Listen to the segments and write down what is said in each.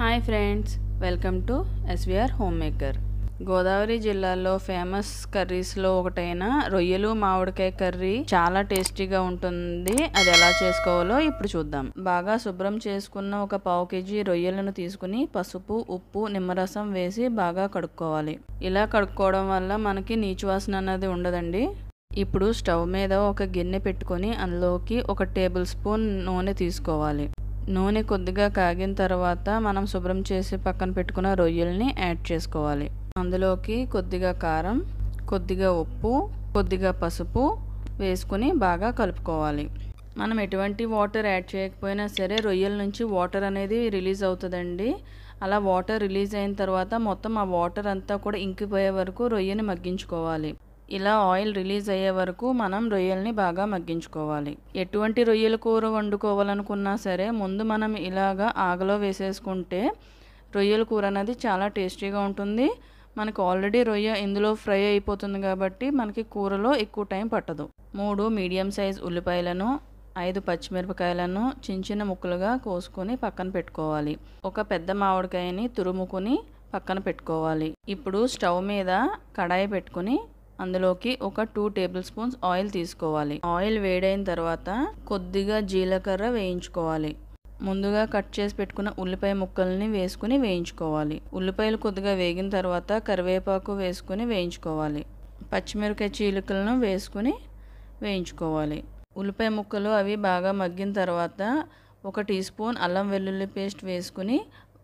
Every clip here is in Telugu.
hi friends welcome to SVR home maker Godavari జిల్లాలో ఫేమస్ కర్రీస్లో ఒకటైన రొయ్యలు మామిడికాయ కర్రీ చాలా టేస్టీగా ఉంటుంది అది ఎలా చేసుకోవాలో ఇప్పుడు చూద్దాం బాగా శుభ్రం చేసుకున్న ఒక పావు కేజీ రొయ్యలను తీసుకుని పసుపు ఉప్పు నిమ్మరసం వేసి బాగా కడుక్కోవాలి ఇలా కడుక్కోవడం వల్ల మనకి నీచువాసన అన్నది ఉండదండి ఇప్పుడు స్టవ్ మీద ఒక గిన్నె పెట్టుకొని అందులోకి ఒక టేబుల్ స్పూన్ నూనె తీసుకోవాలి నూనె కొద్దిగా కాగిన తర్వాత మనం శుభ్రం చేసి పక్కన పెట్టుకున్న రొయ్యల్ని యాడ్ చేసుకోవాలి అందులోకి కొద్దిగా కారం కొద్దిగా ఉప్పు కొద్దిగా పసుపు వేసుకుని బాగా కలుపుకోవాలి మనం ఎటువంటి వాటర్ యాడ్ చేయకపోయినా సరే రొయ్యల నుంచి వాటర్ అనేది రిలీజ్ అవుతుందండి అలా వాటర్ రిలీజ్ అయిన తర్వాత మొత్తం ఆ వాటర్ అంతా కూడా ఇంకిపోయే వరకు రొయ్యని మగ్గించుకోవాలి ఇలా ఆయిల్ రిలీజ్ అయ్యే వరకు మనం రొయ్యల్ని బాగా మగ్గించుకోవాలి ఎటువంటి రొయ్యల కూర వండుకోవాలనుకున్నా సరే ముందు మనం ఇలాగా ఆగలో వేసేసుకుంటే రొయ్యల కూర అనేది చాలా టేస్టీగా ఉంటుంది మనకు ఆల్రెడీ రొయ్య ఇందులో ఫ్రై అయిపోతుంది కాబట్టి మనకి కూరలో ఎక్కువ టైం పట్టదు మూడు మీడియం సైజ్ ఉల్లిపాయలను ఐదు పచ్చిమిరపకాయలను చిన్న చిన్న ముక్కలుగా కోసుకొని పక్కన పెట్టుకోవాలి ఒక పెద్ద మామిడికాయని తురుముకుని పక్కన పెట్టుకోవాలి ఇప్పుడు స్టవ్ మీద కడాయి పెట్టుకుని అందులోకి ఒక టూ టేబుల్ స్పూన్స్ ఆయిల్ తీసుకోవాలి ఆయిల్ వేడైన తర్వాత కొద్దిగా జీలకర్ర వేయించుకోవాలి ముందుగా కట్ చేసి పెట్టుకున్న ఉల్లిపాయ ముక్కల్ని వేసుకుని వేయించుకోవాలి ఉల్లిపాయలు కొద్దిగా వేగిన తర్వాత కరివేపాకు వేసుకుని వేయించుకోవాలి పచ్చిమిరకాయ చీలికలను వేసుకుని వేయించుకోవాలి ఉల్లిపాయ ముక్కలు అవి బాగా మగ్గిన తర్వాత ఒక టీ స్పూన్ అల్లం వెల్లుల్లి పేస్ట్ వేసుకుని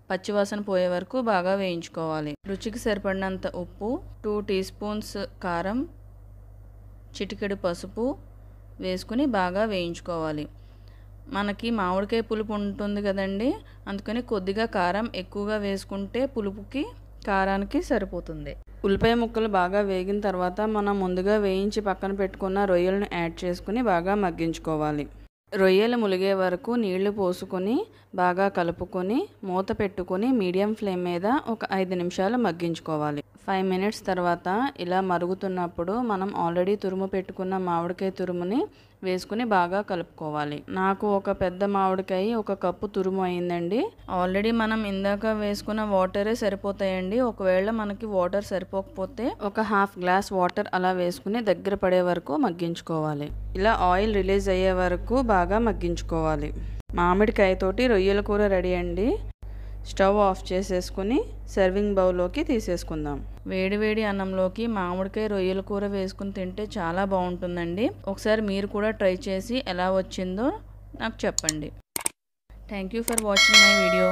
పచ్చివాసన పోయే వరకు బాగా వేయించుకోవాలి రుచికి సరిపడినంత ఉప్పు టూ టీ స్పూన్స్ కారం చిటికెడు పసుపు వేసుకుని బాగా వేయించుకోవాలి మనకి మామిడికాయ పులుపు ఉంటుంది కదండి అందుకని కొద్దిగా కారం ఎక్కువగా వేసుకుంటే పులుపుకి కారానికి సరిపోతుంది ఉల్లిపాయ ముక్కలు బాగా వేగిన తర్వాత మనం ముందుగా వేయించి పక్కన పెట్టుకున్న రొయ్యలను యాడ్ చేసుకుని బాగా మగ్గించుకోవాలి రొయ్యలు ములిగే వరకు నీళ్లు పోసుకొని బాగా కలుపుకొని మూత పెట్టుకొని మీడియం ఫ్లేమ్ మీద ఒక ఐదు నిమిషాలు మగ్గించుకోవాలి ఫైవ్ మినిట్స్ తర్వాత ఇలా మరుగుతున్నప్పుడు మనం ఆల్రెడీ తురుము పెట్టుకున్న మామిడికాయ తురుముని వేసుకుని బాగా కలుపుకోవాలి నాకు ఒక పెద్ద మామిడికాయ ఒక కప్పు తురుము అయిందండి ఆల్రెడీ మనం ఇందాక వేసుకున్న వాటరే సరిపోతాయండి ఒకవేళ మనకి వాటర్ సరిపోకపోతే ఒక హాఫ్ గ్లాస్ వాటర్ అలా వేసుకుని దగ్గర పడే వరకు మగ్గించుకోవాలి ఇలా ఆయిల్ రిలీజ్ అయ్యే వరకు బాగా మగ్గించుకోవాలి మామిడికాయతోటి రొయ్యల కూర రెడీ అండి స్టవ్ ఆఫ్ చేసేసుకుని సర్వింగ్ బౌల్లోకి తీసేసుకుందాం వేడివేడి అన్నంలోకి మామిడికాయ రొయ్యల కూర వేసుకుని తింటే చాలా బాగుంటుందండి ఒకసారి మీరు కూడా ట్రై చేసి ఎలా వచ్చిందో నాకు చెప్పండి thank you for watching my video